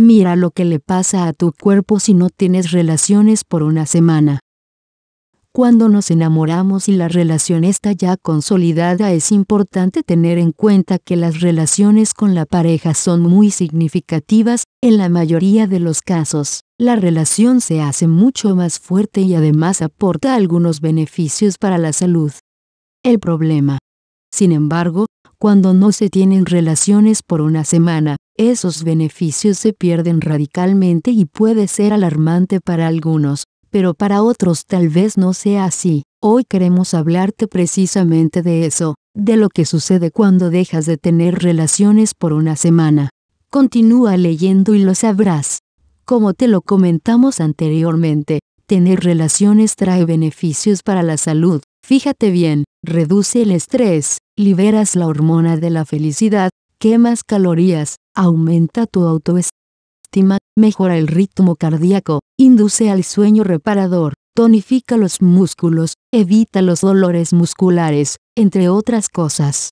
Mira lo que le pasa a tu cuerpo si no tienes relaciones por una semana. Cuando nos enamoramos y la relación está ya consolidada es importante tener en cuenta que las relaciones con la pareja son muy significativas, en la mayoría de los casos, la relación se hace mucho más fuerte y además aporta algunos beneficios para la salud. El problema. Sin embargo, cuando no se tienen relaciones por una semana, esos beneficios se pierden radicalmente y puede ser alarmante para algunos, pero para otros tal vez no sea así. Hoy queremos hablarte precisamente de eso, de lo que sucede cuando dejas de tener relaciones por una semana. Continúa leyendo y lo sabrás. Como te lo comentamos anteriormente, tener relaciones trae beneficios para la salud, Fíjate bien, reduce el estrés, liberas la hormona de la felicidad, quemas calorías, aumenta tu autoestima, mejora el ritmo cardíaco, induce al sueño reparador, tonifica los músculos, evita los dolores musculares, entre otras cosas.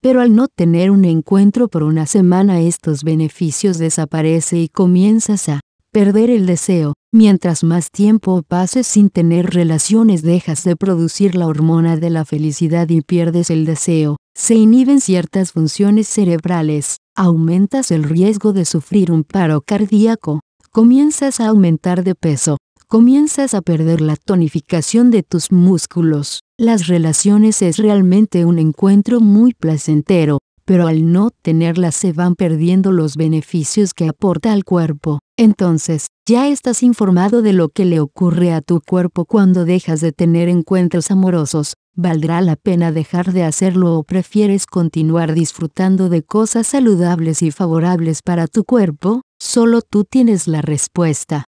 Pero al no tener un encuentro por una semana estos beneficios desaparece y comienzas a perder el deseo. Mientras más tiempo pases sin tener relaciones dejas de producir la hormona de la felicidad y pierdes el deseo, se inhiben ciertas funciones cerebrales, aumentas el riesgo de sufrir un paro cardíaco, comienzas a aumentar de peso, comienzas a perder la tonificación de tus músculos. Las relaciones es realmente un encuentro muy placentero, pero al no tenerlas se van perdiendo los beneficios que aporta al cuerpo. Entonces, ya estás informado de lo que le ocurre a tu cuerpo cuando dejas de tener encuentros amorosos, ¿valdrá la pena dejar de hacerlo o prefieres continuar disfrutando de cosas saludables y favorables para tu cuerpo? Solo tú tienes la respuesta.